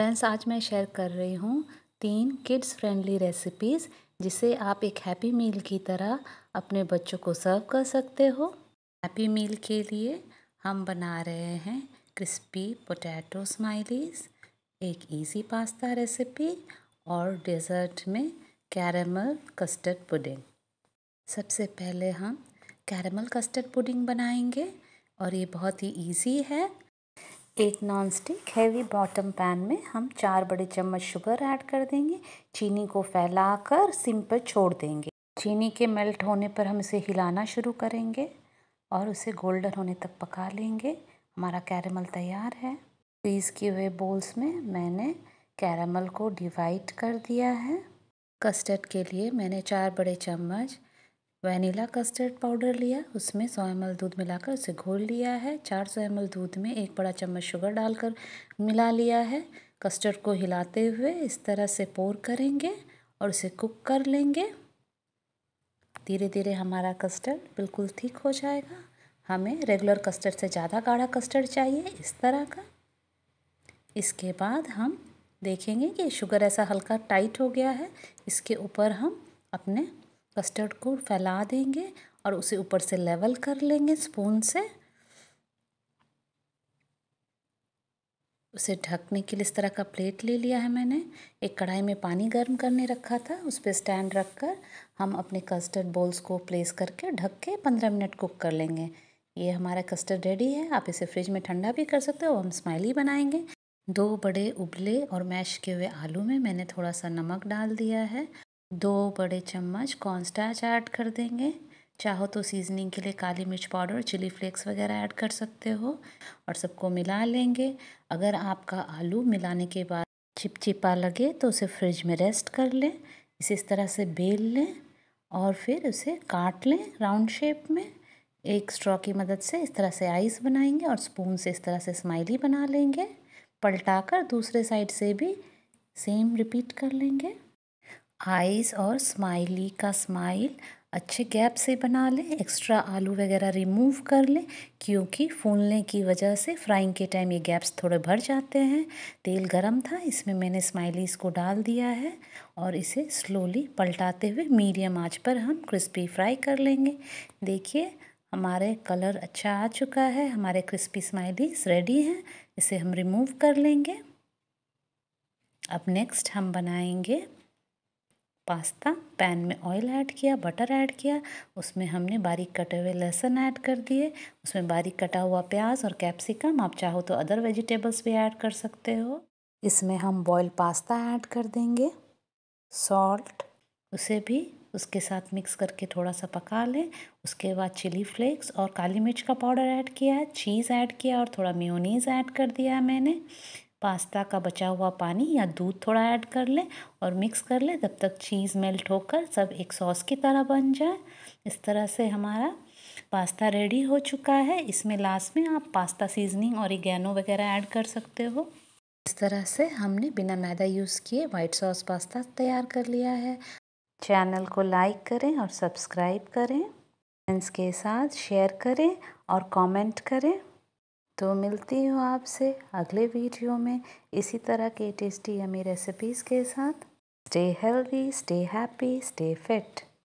friends आज मैं share कर रही हूँ तीन किड्स फ्रेंडली रेसिपीज़ जिसे आप एक हैप्पी मील की तरह अपने बच्चों को सर्व कर सकते हो हैप्पी मील के लिए हम बना रहे हैं क्रिस्पी पोटैटो स्माइलीज एक इजी पास्ता रेसिपी और डेजर्ट में कैरमल कस्टर्ड पुडिंग सबसे पहले हम कैरमल कस्टर्ड पुडिंग बनाएंगे और ये बहुत ही इजी है एक नॉनस्टिक हैवी बॉटम पैन में हम चार बड़े चम्मच शुगर ऐड कर देंगे चीनी को फैलाकर सिम पर छोड़ देंगे चीनी के मेल्ट होने पर हम इसे हिलाना शुरू करेंगे और उसे गोल्डन होने तक पका लेंगे हमारा कैरमल तैयार है पीस किए हुए बोल्स में मैंने कैरमल को डिवाइड कर दिया है कस्टर्ड के लिए मैंने चार बड़े चम्मच वनीला कस्टर्ड पाउडर लिया उसमें सौ एम दूध मिलाकर उसे घोल लिया है चार सौ एम दूध में एक बड़ा चम्मच शुगर डालकर मिला लिया है कस्टर्ड को हिलाते हुए इस तरह से पोर करेंगे और उसे कुक कर लेंगे धीरे धीरे हमारा कस्टर्ड बिल्कुल ठीक हो जाएगा हमें रेगुलर कस्टर्ड से ज़्यादा गाढ़ा कस्टर्ड चाहिए इस तरह का इसके बाद हम देखेंगे कि शुगर ऐसा हल्का टाइट हो गया है इसके ऊपर हम अपने कस्टर्ड को फैला देंगे और उसे ऊपर से लेवल कर लेंगे स्पून से उसे ढकने के लिए इस तरह का प्लेट ले लिया है मैंने एक कढ़ाई में पानी गर्म करने रखा था उस पर स्टैंड रख कर हम अपने कस्टर्ड बॉल्स को प्लेस करके ढक के पंद्रह मिनट कुक कर लेंगे ये हमारा कस्टर्ड रेडी है आप इसे फ्रिज में ठंडा भी कर सकते हो हम स्माइली बनाएंगे दो बड़े उबले और मैश किए हुए आलू में मैंने थोड़ा सा नमक डाल दिया है दो बड़े चम्मच कॉर्नस्टार्च ऐड कर देंगे चाहो तो सीजनिंग के लिए काली मिर्च पाउडर चिली फ्लेक्स वगैरह ऐड कर सकते हो और सबको मिला लेंगे अगर आपका आलू मिलाने के बाद चिपचिपा लगे तो उसे फ्रिज में रेस्ट कर लें इसे इस तरह से बेल लें और फिर उसे काट लें राउंड शेप में एक स्ट्रॉ की मदद से इस तरह से आइस बनाएंगे और स्पून से इस तरह से स्माइली बना लेंगे पलटा कर दूसरे साइड से भी सेम रिपीट कर लेंगे आइज़ और स्माइली का स्माइल अच्छे गैप से बना लें एक्स्ट्रा आलू वगैरह रिमूव कर लें क्योंकि फूलने की वजह से फ्राइंग के टाइम ये गैप्स थोड़े भर जाते हैं तेल गरम था इसमें मैंने स्माइलीज़ को डाल दिया है और इसे स्लोली पलटाते हुए मीडियम आंच पर हम क्रिस्पी फ्राई कर लेंगे देखिए हमारे कलर अच्छा आ चुका है हमारे क्रिस्पी स्माइलीज रेडी हैं इसे हम रिमूव कर लेंगे अब नेक्स्ट हम बनाएंगे पास्ता पैन में ऑयल ऐड किया बटर ऐड किया उसमें हमने बारीक कटे हुए लहसुन ऐड कर दिए उसमें बारीक कटा हुआ प्याज और कैप्सिकम आप चाहो तो अदर वेजिटेबल्स भी ऐड कर सकते हो इसमें हम बॉयल पास्ता ऐड कर देंगे सॉल्ट उसे भी उसके साथ मिक्स करके थोड़ा सा पका लें उसके बाद चिली फ्लेक्स और काली मिर्च का पाउडर ऐड किया है चीज़ ऐड किया और थोड़ा म्योनीज ऐड कर दिया है मैंने पास्ता का बचा हुआ पानी या दूध थोड़ा ऐड कर लें और मिक्स कर लें तब तक चीज़ मेल्ट होकर सब एक सॉस की तरह बन जाए इस तरह से हमारा पास्ता रेडी हो चुका है इसमें लास्ट में आप पास्ता सीजनिंग और गैनो वगैरह ऐड कर सकते हो इस तरह से हमने बिना मैदा यूज़ किए वाइट सॉस पास्ता तैयार कर लिया है चैनल को लाइक करें और सब्सक्राइब करें फ्रेंड्स के साथ शेयर करें और कमेंट करें तो मिलती हूँ आपसे अगले वीडियो में इसी तरह के टेस्टी अमी रेसिपीज़ के साथ stay healthy stay happy stay fit